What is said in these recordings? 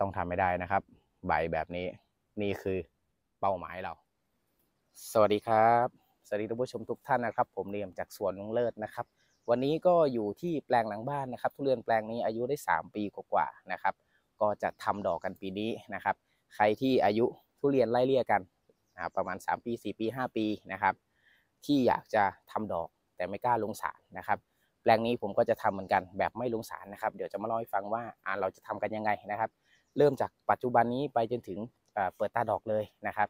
ต้องทำไม่ได้นะครับ ใบแบบนี้นี่คือเป้าหมายเรา สวัสดีครับ สวัสดีท่านผู้ชมทุกท่านนะครับผมเรียมจากสวนลุงเลิศนะครับ วันนี้ก็อยู่ที่แปลงหลังบ้านนะครับ ทุเรียนแปลงนี้อายุได้ 3 ปีกว่าๆนะครับ ก็จะทำดอกกันปีนี้นะครับ ใครที่อายุทุเรียนไล่เลี่ยกันประมาณ 3 ปี 4 ปี 5 ปีนะครับ ที่อยากจะทำดอกแต่ไม่กล้าลงสารนะครับ แปลงนี้ผมก็จะทำเหมือนกันแบบไม่ลงสารนะครับเดี๋ยวจะมาเล่าให้ฟังว่าเราจะทำกันยังไงนะครับเริ่มจากปัจจุบันนี้ไปจนถึงเปิดตาดอกเลยนะครับ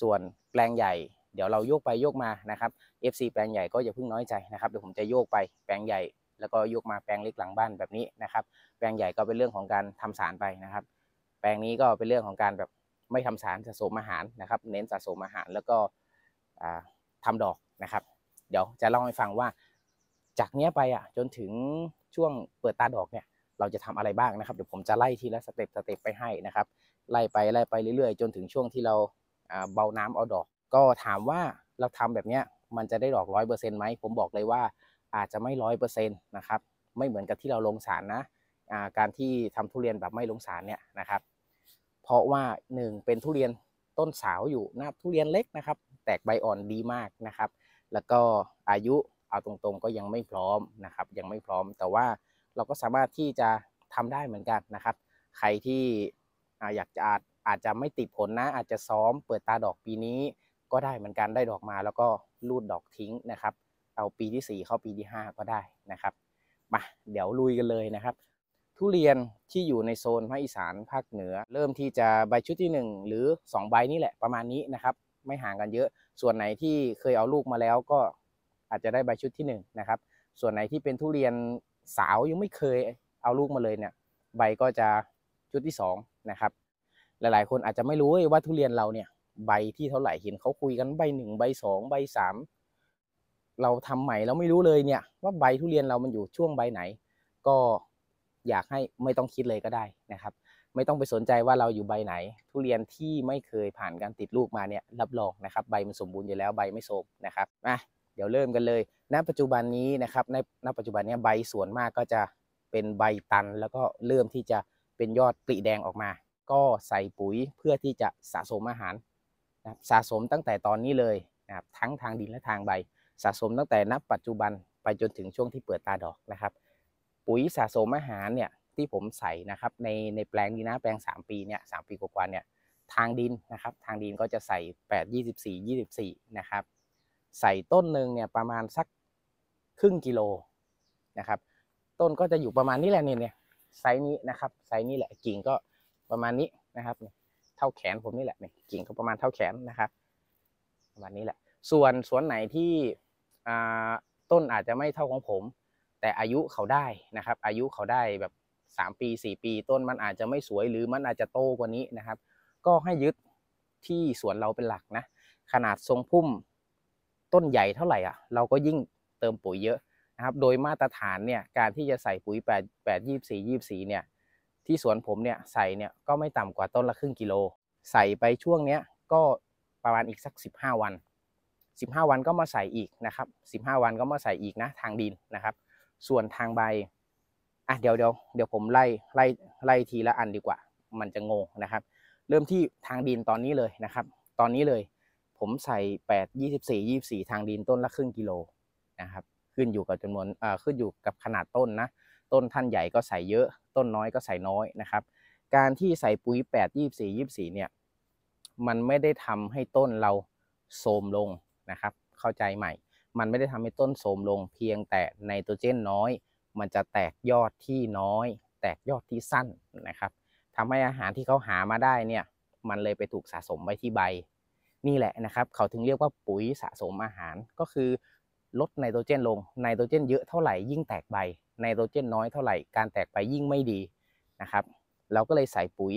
ส่วนแปลงใหญ่ เดี๋ยวเราโยกไปโยกมานะครับ FC แปลงใหญ่ก็อย่าเพิ่งน้อยใจนะครับเดี๋ยวผมจะโยกไปแปลงใหญ่แล้วก็โยกมาแปลงเล็กหลังบ้านแบบนี้นะครับแปลงใหญ่ก็เป็นเรื่องของการทำสารไปนะครับ แปลงนี้ก็เป็นเรื่องของการแบบไม่ทำสารสะสมอาหารนะครับเน้นสะสมอาหารแล้วก็ทำดอกนะครับ เดี๋ยวจะเล่าให้ฟังว่า จากเนี้ยไปอ่ะจนถึงช่วงเปิดตาดอกเนี่ยเราจะทำอะไรบ้างนะครับ เดี๋ยวผมจะไล่ทีละสเต็ปสเต็ปไปให้นะครับไล่ไปไล่ไปเรื่อยๆ จนถึงช่วงที่เราเบาน้ำเอาดอก ก็ถามว่าเราทำแบบเนี้ยมันจะได้ดอกร้อยเปอร์เซ็นต์ไหม ผมบอกเลยว่าอาจจะไม่ร้อยเปอร์เซ็นต์นะครับ ไม่เหมือนกับที่เราลงสารนะการที่ทำทุเรียนแบบไม่ลงสารเนี่ยนะครับ เพราะว่า 1 เป็นทุเรียนต้นสาวอยู่หน้าทุเรียนเล็กนะครับ แตกใบอ่อนดีมากนะครับ แล้วก็อายุเอาตรงๆก็ยังไม่พร้อมนะครับยังไม่พร้อมแต่ว่าเราก็สามารถที่จะทำได้เหมือนกันนะครับ ใครที่อยากจะอาจอาจจะไม่ติดผลนะ อาจจะซ้อมเปิดตาดอกปีนี้ ก็ได้เหมือนกันได้ดอกมา แล้วก็รูดดอกทิ้งนะครับ เอาปีที่ 4 เข้าปีที่ 5 ก็ได้นะครับมาเดี๋ยวลุยกันเลยนะครับ ทุเรียนที่อยู่ในโซนภาคอีสานภาคเหนือ เริ่มที่จะใบชุดที่ 1 หรือ2ใบนี่แหละ ประมาณนี้นะครับ ไม่ห่างกันเยอะ ส่วนไหนที่เคยเอาลูกมาแล้ว ก็อาจจะได้ใบชุดที่1นะครับส่วนไหนที่เป็นทุเรียนสาวยังไม่เคยเอาลูกมาเลยเนี่ยใบก็จะชุดที่2นะครับหลายๆ คนอาจจะไม่รู้ว่าทุเรียนเราเนี่ยใบที่เท่าไหร่เห็นเขาคุยกันใบหนึ่งใบสองใบสามเราทำใหม่เราไม่รู้เลยเนี่ยว่าใบทุเรียนเรามันอยู่ช่วงใบไหน ก็อยากให้ไม่ต้องคิดเลยก็ได้นะครับ ไม่ต้องไปสนใจว่าเราอยู่ใบไหน ทุเรียนที่ไม่เคยผ่านการติดลูกมาเนี่ยรับรองนะครับ ใบมันสมบูรณ์อยู่แล้วใบไม่โศมนะครับมาเดี๋ยวเริ่มกันเลยณปัจจุบันนี้นะครับในณปัจจุบันนี้ใบส่วนมากก็จะเป็นใบตันแล้วก็เริ่มที่จะเป็นยอดปลีแดงออกมา ก็ใส่ปุ๋ยเพื่อที่จะสะสมอาหารนะสะสมตั้งแต่ตอนนี้เลยนะครับทั้งทางดินและทางใบ สะสมตั้งแต่ณปัจจุบันไปจนถึงช่วงที่เปิดตาดอกนะครับปุ๋ยสะสมอาหารเนี่ยที่ผมใส่นะครับในในแปลงนี้นะแปลง 3 ปีเนี่ยสปีกว่าๆเนี่ยทางดินนะครับทางดินก็จะใส่ 8 24 24 นะครับ ใส่ต้นหนึ่งเนี่ยประมาณสักครึ่งกิโลนะครับ ต้นก็จะอยู่ประมาณนี้แหละเนี่ยเนี่ยไซส์นี้นะครับไซส์นี้แหละ กิ่งก็ประมาณนี้นะครับเท่าแขนผมนี่แหละเนี่ยกิ่งก็ประมาณเท่าแขนนะครับประมาณนี้แหละส่วนสวนไหนที่ต้นอาจจะไม่เท่าของผม แต่อายุเขาได้นะครับ อายุเขาได้แบบ 3 ปี 4 ปี ต้นมันอาจจะไม่สวยหรือมันอาจจะโตกว่านี้นะครับ ก็ให้ยึดที่สวนเราเป็นหลักนะขนาดทรงพุ่มต้นใหญ่เท่าไหร่อ่ะ เราก็ยิ่งเติมปุ๋ยเยอะนะครับ โดยมาตรฐานเนี่ย การที่จะใส่ปุ๋ย8 8 24 24เนี่ย ที่สวนผมเนี่ย ใส่เนี่ย ก็ไม่ต่ำกว่าต้นละครึ่งกิโล ใส่ไปช่วงเนี้ย ก็ประมาณอีกสัก 15 วัน 15 วันก็มาใส่อีกนะครับ 15 วันก็มาใส่อีกนะ ทางดินนะครับ ส่วนทางใบ อ่ะเดี๋ยวเดี๋ยวเดี๋ยวผมไล่ไล่ไล่ทีละอันดีกว่า มันจะงงนะครับ เริ่มที่ทางดินตอนนี้เลยนะครับ ตอนนี้เลย ผมใส่ 8 24 24 ทางดิน ต้นละครึ่งกิโลนะครับขึ้นอยู่กับจำนวนขึ้นอยู่กับขนาดต้นนะ ต้นท่านใหญ่ก็ใส่เยอะ ต้นน้อยก็ใส่น้อยนะครับ การที่ใส่ปุ๋ย 8 24 24เนี่ย มันไม่ได้ทำให้ต้นเราโทมลงนะครับ เข้าใจใหม่ มันไม่ได้ทำให้ต้นโทมลง เพียงแต่ไนโตรเจนน้อย มันจะแตกยอดที่น้อย แตกยอดที่สั้นนะครับทำให้อาหารที่เขาหามาได้เนี่ย มันเลยไปถูกสะสมไว้ที่ใบ นี่แหละนะครับเขาถึงเรียกว่าปุ๋ยสะสมอาหารก็คือลดไนโตรเจนลง ไนโตรเจนเยอะเท่าไหร่ยิ่งแตกใบ ไนโตรเจนน้อยเท่าไหร่ การแตกใบยิ่งไม่ดีนะครับ เราก็เลยใส่ปุ๋ย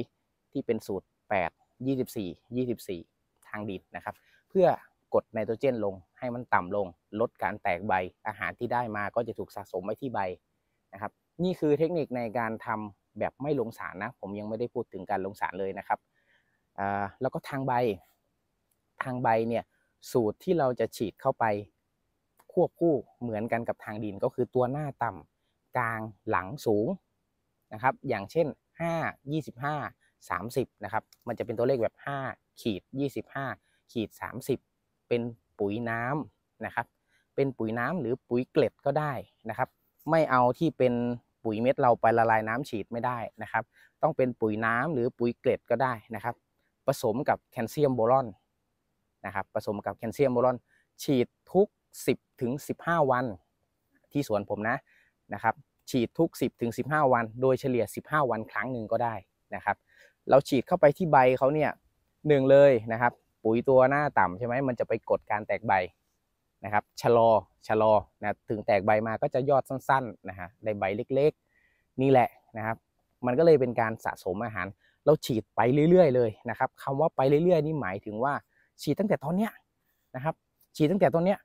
ที่เป็นสูตร 8 24 24 ทางดินนะครับ เพื่อกดไนโตรเจนลง ให้มันต่ำลง ลดการแตกใบ อาหารที่ได้มาก็จะถูกสะสมไว้ที่ใบนะครับ นี่คือเทคนิคในการทำแบบไม่ลงสารนะ ผมยังไม่ได้พูดถึงการลงสารเลยนะครับ แล้วก็ทางใบ ทางใบเนี่ย สูตรที่เราจะฉีดเข้าไปควบคู่เหมือนกันกับทางดินก็คือตัวหน้าต่ำกลางหลังสูงนะครับอย่างเช่น 5 25 30นะครับมันจะเป็นตัวเลขแบบ5ขีด25ขีด30 เป็นปุ๋ยน้ำนะครับเป็นปุ๋ยน้ำหรือปุ๋ยเกล็ดก็ได้นะครับไม่เอาที่เป็นปุ๋ยเม็ดเราไปละลายน้ำฉีดไม่ได้นะครับต้องเป็นปุ๋ยน้ำหรือปุ๋ยเกล็ดก็ได้นะครับผสมกับแคลเซียมโบรอนนะครับผสมกับแคลเซียมโบรอน ฉีดทุก 10ถึง15 วันที่สวนผมนะนะครับฉีดทุก 10ถึง15 วัน โดยเฉลี่ย 15 วันครั้งหนึ่งก็ได้นะครับเราฉีดเข้าไปที่ใบเขาเนี่ยหนึ่งเลยนะครับปุ๋ยตัวหน้าต่ำใช่ไหมมันจะไปกดการแตกใบนะครับชะลอชะลอนะถึงแตกใบมาก็จะยอดสั้นๆนะฮะในใบเล็กๆ นี่แหละนะครับมันก็เลยเป็นการสะสมอาหาร เราฉีดไปเรื่อยๆ เลยนะครับคำว่าไปเรื่อยๆ นี่หมายถึงว่าฉีดตั้งแต่ตอนเนี้ยนะครับฉีดตั้งแต่ตอนเนี้ย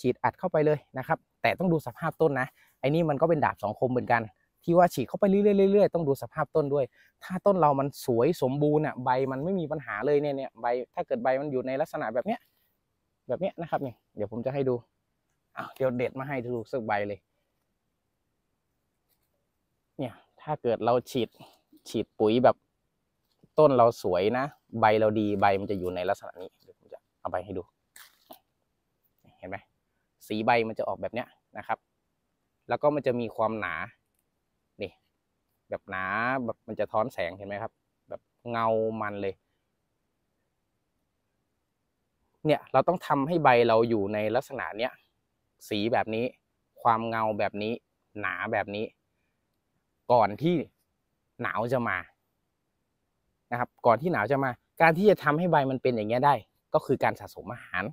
ฉีดอัดเข้าไปเลยนะครับ แต่ต้องดูสภาพต้นนะไอ้นี่มันก็เป็นดาบสองคมเหมือนกัน ที่ว่าฉีดเข้าไปเรื่อยๆต้องดูสภาพต้นด้วย ถ้าต้นเรามันสวยสมบูรณ์อ่ะใบมันไม่มีปัญหาเลยเนี่ยเนี่ยใบถ้าเกิดใบมันอยู่ในลักษณะแบบเนี้ยแบบเนี้ยนะครับเนี่ยเดี๋ยวผมจะให้ดูอ้าวเดี๋ยวเด็ดมาให้ดูสักใบเลย เนี่ยถ้าเกิดเราฉีดฉีดปุ๋ยแบบต้นเราสวยนะ ใบเราดีใบมันจะอยู่ในลักษณะนี้เดี๋ยวผมจะเอาใบให้ดู เห็นไหมสีใบมันจะออกแบบเนี้ยนะครับ แล้วก็มันจะมีความหนา นี่ แบบหนาแบบมันจะท้อนแสงเห็นไหมครับ แบบเงามันเลย เนี่ยเราต้องทำให้ใบเราอยู่ในลักษณะเนี้ย สีแบบนี้ ความเงาแบบนี้ หนาแบบนี้ ก่อนที่หนาวจะมานะครับ ก่อนที่หนาวจะมา การที่จะทำให้ใบมันเป็นอย่างเงี้ยได้ ก็คือการสะสมอาหาร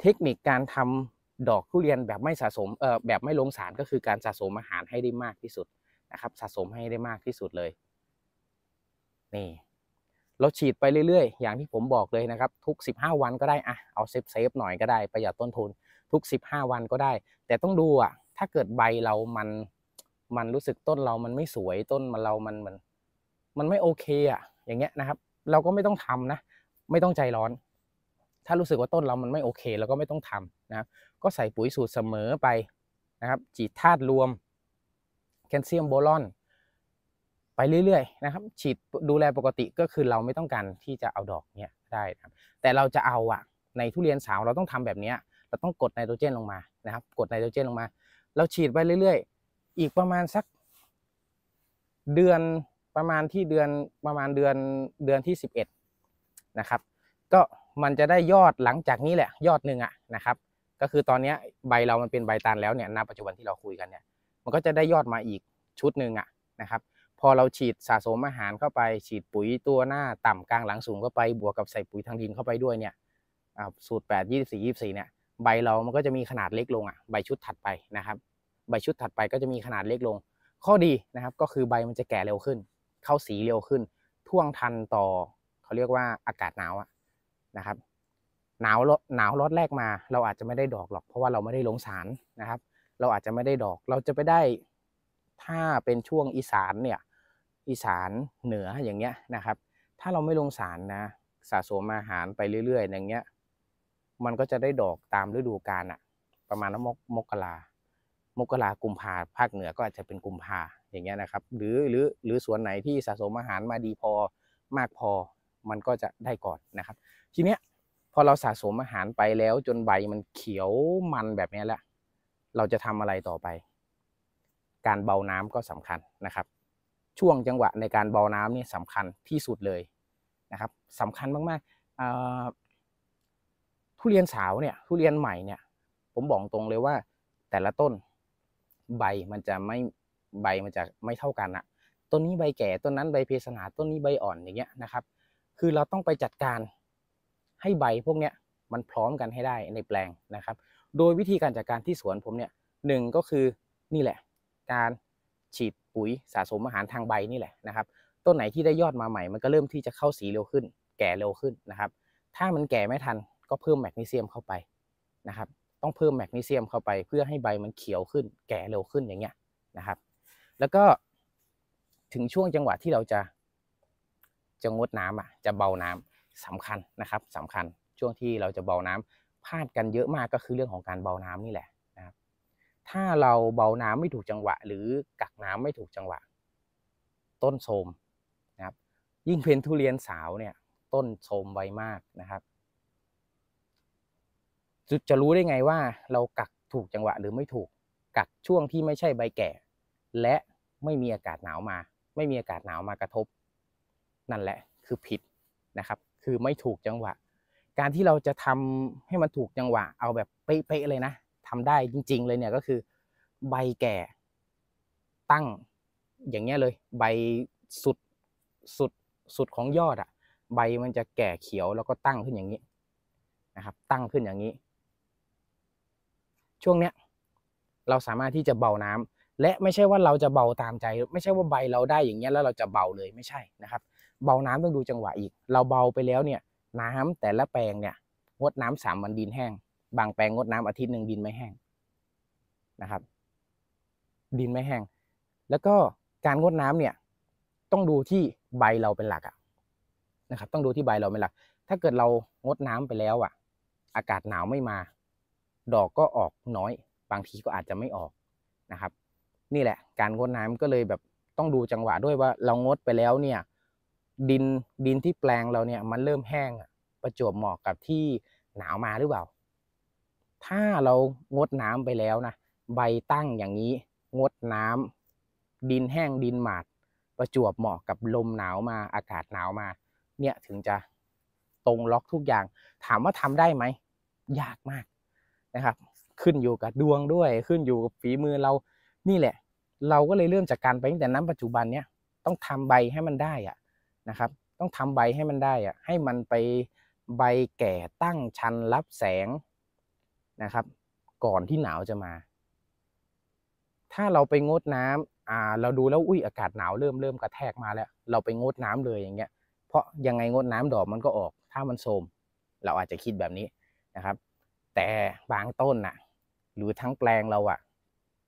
เทคนิคการทำดอกทุเรียนแบบไม่สะสม เอ่อ แบบไม่ลงสารก็คือการสะสมอาหารให้ได้มากที่สุดนะครับ สะสมให้ได้มากที่สุดเลย นี่ เราฉีดไปเรื่อยๆ อย่างที่ผมบอกเลยนะครับ ทุก15วันก็ได้อะเอาเซฟเซฟหน่อยก็ได้ประหยัดต้นทุนทุก15วันก็ได้ แต่ต้องดูอ่ะถ้าเกิดใบเรามันมันรู้สึกต้นเรามันไม่สวยต้นมันเรา มันมันมันไม่โอเค อ่ะ อย่างเงี้ยนะครับ เราก็ไม่ต้องทำนะไม่ต้องใจร้อนถ้ารู้สึกว่าต้นเรามันไม่โอเคเราก็ไม่ต้องทำนะก็ใส่ปุ๋ยสูตรเสมอไปนะครับจีดธาตุรวม แคลเซียมโบลอนไปเรื่อยๆ นะครับ ฉีดดูแลปกติก็คือเราไม่ต้องการที่จะเอาดอกเนี้ยได้นะแต่เราจะเอาอะในทุเรียนสาวเราต้องทำแบบนี้ เราต้องกดไนโตรเจนลงมานะครับ กดไนโตรเจนลงมา เราฉีดไปเรื่อยๆ อีกประมาณสักเดือนประมาณที่เดือนประมาณเดือนเดือนที่ 11 นะครับ ก็มันจะได้ยอดหลังจากนี้แหละยอดหนึ่งอะนะครับก็คือตอนนี้ใบเรามันเป็นใบตานแล้วเนี่ยณปัจจุบันที่เราคุยกันเนี่ยมันก็จะได้ยอดมาอีกชุดหนึ่งอะนะครับพอเราฉีดสะสมอาหารเข้าไปฉีดปุ๋ยตัวหน้าต่ำกลางหลังสูงเข้าไปบวกกับใส่ปุ๋ยทางดินเข้าไปด้วยเนี่ยสูตรแปดยี่สิบสี่ยี่สี่เนี่ย ใบเรามันก็จะมีขนาดเล็กลงอ่ะ ใบชุดถัดไปนะครับ ใบชุดถัดไปก็จะมีขนาดเล็กลง ข้อดีนะครับก็คือใบมันจะแก่เร็วขึ้น เข้าสีเร็วขึ้น ท่วงทันต่อเขาเรียกว่าอากาศหนาวอะนะครับหนาวหนาวรอดแรกมา เราอาจจะไม่ได้ดอกหรอก เพราะว่าเราไม่ได้ลงสารนะครับเราอาจจะไม่ได้ดอกเราจะไปได้ ถ้าเป็นช่วงอีสานเนี่ยอีสานเหนืออย่างเงี้ยนะครับถ้าเราไม่ลงสารนะสะสมอาหารไปเรื่อยๆอย่างเงี้ยมันก็จะได้ดอกตามฤดูกาลอะประมาณมกมกรามกรากุมภาภาคเหนือก็อาจจะเป็นกุมภาอย่างเงี้ยนะครับหรือหรือหรือสวนไหนที่สะสมอาหารมาดีพอมากพอมันก็จะได้ก่อนนะครับ ทีเนี้ยพอเราสะสมอาหารไปแล้วจนใบมันเขียวมันแบบนี้แหละ เราจะทำอะไรต่อไป การเบาน้ำก็สำคัญนะครับ ช่วงจังหวะในการเบาน้ำนี่สำคัญที่สุดเลยนะครับสำคัญมากๆทุเรียนสาวเนี่ยทุเรียนใหม่เนี่ย ผมบอกตรงเลยว่าแต่ละต้นใบมันจะไม่ใบมันจะไม่เท่ากันอะต้นนี้ใบแก่ต้นนั้นใบเพสนาต้นนี้ใบอ่อนอย่างเงี้ยนะครับคือเราต้องไปจัดการให้ใบพวกเนี้ยมันพร้อมกันให้ได้ในแปลงนะครับ โดยวิธีการจัดการที่สวนผมเนี่ยหนึ่งก็คือนี่แหละ การฉีดปุ๋ยสะสมอาหารทางใบนี่แหละนะครับต้นไหนที่ได้ยอดมาใหม่ มันก็เริ่มที่จะเข้าสีเร็วขึ้น แก่เร็วขึ้นนะครับ ถ้ามันแก่ไม่ทันก็เพิ่มแมกนีเซียมเข้าไปนะครับต้องเพิ่มแมกนีเซียมเข้าไปเพื่อให้ใบมันเขียวขึ้นแก่เร็วขึ้นอย่างเงี้ยนะครับ แล้วก็ถึงช่วงจังหวะที่เราจะจะงดน้ำอ่ะจะเบาน้ำสำคัญนะครับสำคัญช่วงที่เราจะเบาน้ำพลาดกันเยอะมากก็คือเรื่องของการเบาน้ำนี่แหละนะครับ ถ้าเราเบาน้ำไม่ถูกจังหวะ หรือกักน้ำไม่ถูกจังหวะ ต้นโทมนะครับยิ่งเป็นทุเรียนสาวเนี่ยต้นโทมไวมากนะครับ จุดจะรู้ได้ไงว่าเรากักถูกจังหวะหรือไม่ถูกกักช่วงที่ไม่ใช่ใบแก่ และไม่มีอากาศหนาวมา ไม่มีอากาศหนาวมากระทบนั่นแหละคือผิดนะครับ คือไม่ถูกจังหวะ การที่เราจะทำให้มันถูกจังหวะ เอาแบบเป๊ะๆเลยนะ ทำได้จริงๆ เลยเนี่ยก็คือ ใบแก่ตั้งอย่างเงี้ยเลย ใบสุดสุดสุดของยอดอะใบมันจะแก่เขียวแล้วก็ตั้งขึ้นอย่างนี้นะครับ ตั้งขึ้นอย่างนี้ ช่วงเนี้ยเราสามารถที่จะเบาน้ำ และไม่ใช่ว่าเราจะเบาตามใจ ไม่ใช่ว่าใบเราได้อย่างเงี้ยแล้วเราจะเบาเลยไม่ใช่นะครับเบาน้ำต้องดูจังหวะอีก เราเบาไปแล้วเนี่ย น้ำแต่ละแปลงเนี่ย งดน้ำสามวันดินแห้ง บางแปลงงดน้ำอาทิตย์หนึ่งดินไม่แห้งนะครับ ดินไม่แห้ง แล้วก็การงดน้ำเนี่ย ต้องดูที่ใบเราเป็นหลักอะนะครับ ต้องดูที่ใบเราเป็นหลักถ้าเกิดเรางดน้ำไปแล้วอะอากาศหนาวไม่มา ดอกก็ออกน้อย บางทีก็อาจจะไม่ออกนะครับ นี่แหละ การงดน้ำก็เลยแบบต้องดูจังหวะด้วยว่า เรางดไปแล้วเนี่ยดินดินที่แปลงเราเนี่ยมันเริ่มแห้งประจวบเหมาะกับที่หนาวมาหรือเปล่า ถ้าเรางดน้ำไปแล้วนะใบตั้งอย่างนี้ งดน้ำ ดินแห้งดินหมาดประจวบเหมาะกับลมหนาวมาอากาศหนาวมาเนี่ยถึงจะตรงล็อกทุกอย่าง ถามว่าทำได้ไหมยากมากนะครับ ขึ้นอยู่กับดวงด้วย ขึ้นอยู่กับฝีมือเรานี่แหละเราก็เลยเริ่มจากการไปตั้งแต่น้ำปัจจุบันเนี่ยต้องทำใบให้มันได้อะนะครับต้องทำใบให้มันได้อะให้มันไปใบแก่ตั้งชันรับแสงนะครับ ก่อนที่หนาวจะมา ถ้าเราไปงดน้ำอ่าเราดูแล้ว อุ้ยอากาศหนาวเริ่มเริ่มกระแทกมาแล้ว เราไปงดน้ำเลยอย่างเงี้ย เพราะยังไงงดน้ำดอกมันก็ออก ถ้ามันโทม เราอาจจะคิดแบบนี้นะครับ แต่บางต้นน่ะ หรือทั้งแปลงเราอะ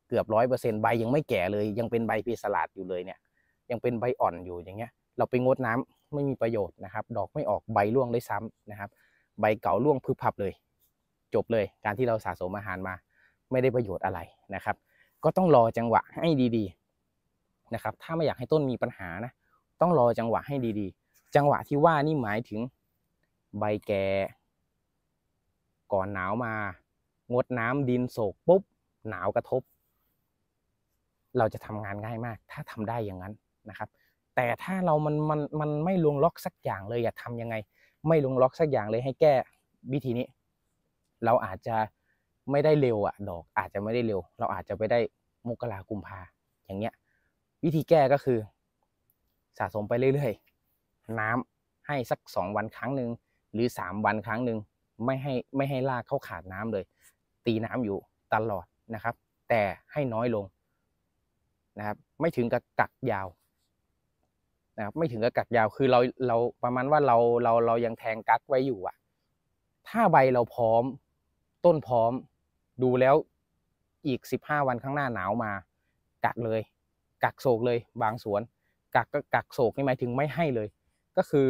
เกือบร้อยเปอร์เซ็นต์ใบยังไม่แก่เลย ยังเป็นใบพีสลัดอยู่เลยเนี่ย ยังเป็นใบอ่อนอยู่อย่างเงี้ยเราไปงดน้ำไม่มีประโยชน์นะครับ ดอกไม่ออกใบร่วงเลยซ้ำนะครับ ใบเก่าร่วงพึบพับเลย จบเลยการที่เราสะสมอาหารมา ไม่ได้ประโยชน์อะไรนะครับ ก็ต้องรอจังหวะให้ดี ๆนะครับ ถ้าไม่อยากให้ต้นมีปัญหานะต้องรอจังหวะให้ดีๆ จังหวะที่ว่านี่หมายถึงใบแก่ก่อนหนาวมา งดน้ำดินโศกปุ๊บหนาวกระทบ เราจะทำงานง่ายมาก ถ้าทำได้อย่างนั้นนะครับแต่ถ้าเรามันมันมันไม่ลงล็อกสักอย่างเลยอย่าทำยังไงไม่ลงล็อกสักอย่างเลยให้แก้วิธีนี้เราอาจจะไม่ได้เร็วอะดอกอาจจะไม่ได้เร็ว เราอาจจะไปได้มกรากุมภาอย่างเงี้ยวิธีแก้ก็คือสะสมไปเรื่อยๆ น้ำให้สักสองวันครั้งหนึ่งหรือสามวันครั้งหนึ่งไม่ให้ไม่ให้ลากเข้าขาดน้ำเลย ตีน้ำอยู่ตลอดนะครับ แต่ให้น้อยลงนะครับไม่ถึงกับกักยาวนะครับไม่ถึงกับกักยาวคือเราเราประมาณว่าเราเราเรายังแทงกักไว้อยู่อ่ะ ถ้าใบเราพร้อมต้นพร้อมดูแล้วอีกสิบห้าวันข้างหน้าหนาวมากักเลย กักโศกเลยบางสวนกักก็กักโศกนี่หมายถึงไม่ให้เลย ก็คือ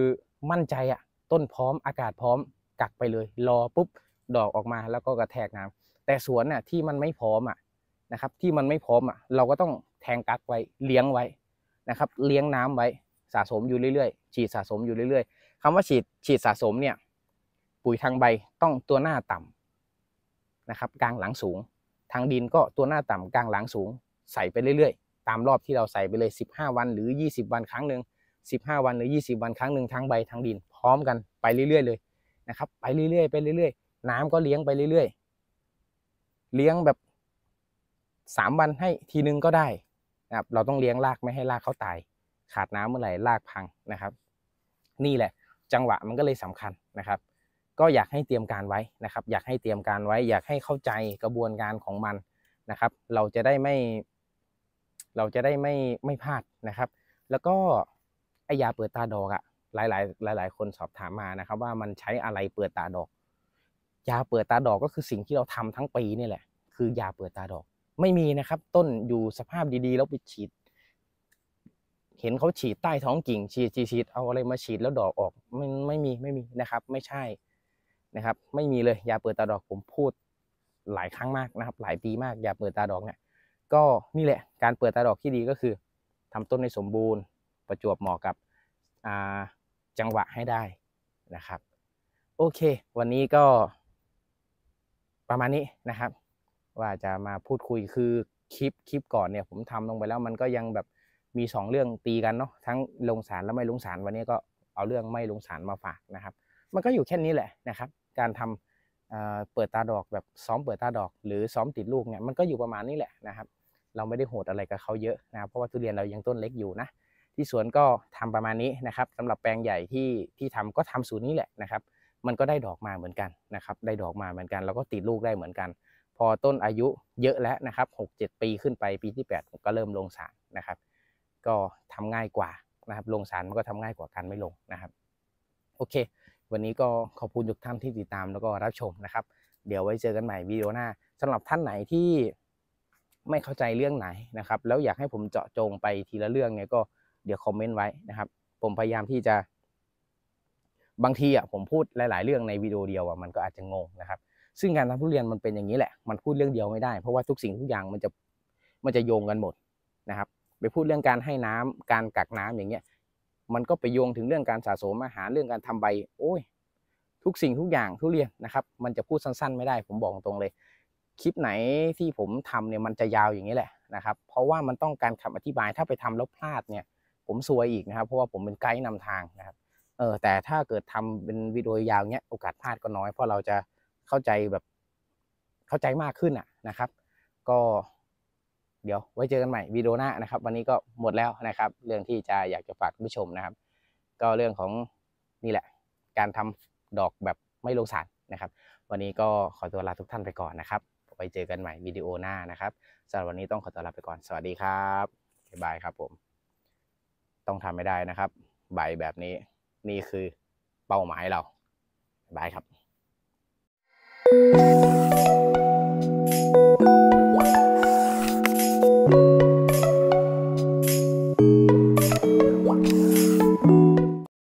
มั่นใจอ่ะ ต้นพร้อมอากาศพร้อมกักไปเลย รอปุ๊บดอกออกมาแล้วก็กระแทกน้ำ แต่สวนน่ะที่มันไม่พร้อมอ่ะนะครับ ที่มันไม่พร้อมอ่ะ เราก็ต้องแทงกักไว้เลี้ยงไว้นะครับ เลี้ยงน้ำไว้สะสมอยู่เรื่อยๆ ฉีดสะสมอยู่เรื่อย ๆ คำว่าฉีดฉีดสะสมเนี่ย ปุ๋ยทางใบต้องตัวหน้าต่ำนะครับกลางหลังสูงทางดินก็ตัวหน้าต่ำกลางหลังสูงใส่ไปเรื่อย ๆ ตามรอบที่เราใส่ไปเลย 15 วันหรือ 20 วันครั้งหนึ่ง15 วันหรือ 20วันครั้งหนึ่งทางใบทางดิน พร้อมกันไปเรื่อยๆ เลยนะครับไปเรื่อยๆไปเรื่อยๆน้ำก็เลี้ยงไปเรื่อยๆ เลี้ยงแบบ3วันให้ทีนึงก็ได้นะครับเราต้องเลี้ยงรากไม่ให้รากเขาตายขาดน้ำเมื่อไหร่รากพังนะครับ นี่แหละจังหวะมันก็เลยสำคัญนะครับ ก็อยากให้เตรียมการไว้นะครับ อยากให้เตรียมการไว้ อยากให้เข้าใจกระบวนการของมันนะครับ เราจะได้ไม่ เราจะได้ไม่ไม่พลาดนะครับ แล้วก็ไอยาเปิดตาดอกอะหลายหลายหลายหลายคนสอบถามมานะครับ ว่ามันใช้อะไรเปิดตาดอกยาเปิดตาดอกก็คือสิ่งที่เราทำทั้งปีนี่แหละ คือยาเปิดตาดอกไม่มีนะครับ ต้นอยู่สภาพดีๆแล้วไปฉีดเห็นเขาฉีดใต้ท้องกิ่งฉีดฉีดเอาอะไรมาฉีดแล้วดอกออกไม่ไม่มีไม่มีนะครับ ไม่ใช่นะครับ ไม่มีเลยยาเปิดตาดอกผมพูดหลายครั้งมากนะครับ หลายปีมากยาเปิดตาดอกเนี่ยก็นี่แหละการเปิดตาดอกที่ดีก็คือ ทำต้นให้สมบูรณ์ ประจวบเหมาะกับจังหวะให้ได้นะครับโอเควันนี้ก็ ประมาณนี้นะครับ ว่าจะมาพูดคุยคือคลิปคลิปก่อนเนี่ยผมทำลงไปแล้วมันก็ยังแบบมี2เรื่องตีกันเนาะทั้งลงสารและไม่ลงสารวันนี้ก็เอาเรื่องไม่ลงสารมาฝากนะครับ มันก็อยู่แค่นี้แหละนะครับ การทำเปิดตาดอกแบบซ้อมเปิดตาดอกหรือซ้อมติดลูกเนี่ยมันก็อยู่ประมาณนี้แหละนะครับ เราไม่ได้โหดอะไรกับเขาเยอะนะเพราะว่าทุเรียนเรายังต้นเล็กอยู่นะที่สวนก็ทำประมาณนี้นะครับสำหรับแปลงใหญ่ที่ที่ทำก็ทำสูตรนี้แหละนะครับมันก็ได้ดอกมาเหมือนกันนะครับ ได้ดอกมาเหมือนกันแล้วก็ติดลูกได้เหมือนกัน พอต้นอายุเยอะแล้วนะครับหกเจ็ดปีขึ้นไปปีที่8ก็เริ่มลงสารนะครับก็ทำง่ายกว่านะครับ ลงสารมันก็ทำง่ายกว่าการไม่ลงนะครับโอเค วันนี้ก็ขอบคุณทุกท่านที่ติดตามแล้วก็รับชมนะครับ เดี๋ยวไว้เจอกันใหม่วิดีโอหน้า สำหรับท่านไหนที่ไม่เข้าใจเรื่องไหนนะครับ แล้วอยากให้ผมเจาะจงไปทีละเรื่องเนี่ยก็เดี๋ยวคอมเมนต์ไว้นะครับ ผมพยายามที่จะ บางทีอ่ะผมพูดหลายๆเรื่องในวิดีโอเดียวอ่ะมันก็อาจจะงงนะครับ ซึ่งการทำทุเรียนมันเป็นอย่างนี้แหละ มันพูดเรื่องเดียวไม่ได้ เพราะว่าทุกสิ่งทุกอย่างมันจะมันจะโยงกันหมดนะครับไปพูดเรื่องการให้น้ำการกักน้ำอย่างเงี้ยมันก็ไปโยงถึงเรื่องการสะสมอาหารเรื่องการทำใบ โอ้ย ทุกสิ่งทุกอย่างทุเรียนนะครับ มันจะพูดสั้นๆ ไม่ได้ผมบอกตรงเลย คลิปไหนที่ผมทำเนี่ยมันจะยาวอย่างนี้แหละนะครับ เพราะว่ามันต้องการคำอธิบายถ้าไปทำแล้วพลาดเนี่ยผมซวยอีกนะครับ เพราะว่าผมเป็นไกด์นาทางนะครับเออแต่ถ้าเกิดทำเป็นวิดีโอยาวเนี้ยโอกาสพลาดก็น้อยเพราะเราจะเข้าใจแบบเข้าใจมากขึ้นอ่ะนะครับ ก็เดี๋ยวไว้เจอกันใหม่วิดีโอหน้านะครับวันนี้ก็หมดแล้วนะครับเรื่องที่จะอยากจะฝากผู้ชมนะครับ ก็เรื่องของนี่แหละ การทำดอกแบบไม่ลงสารนะครับ วันนี้ก็ขอตัวลาทุกท่านไปก่อนนะครับไว้เจอกันใหม่วิดีโอหน้านะครับสำหรับวันนี้ต้องขอตัวลาไปก่อนสวัสดีครับบ๊ายบายครับผมต้องทำไม่ได้นะครับ ใบแบบนี้นี่คือเป้าหมายเราบ๊ายบายครับ thank you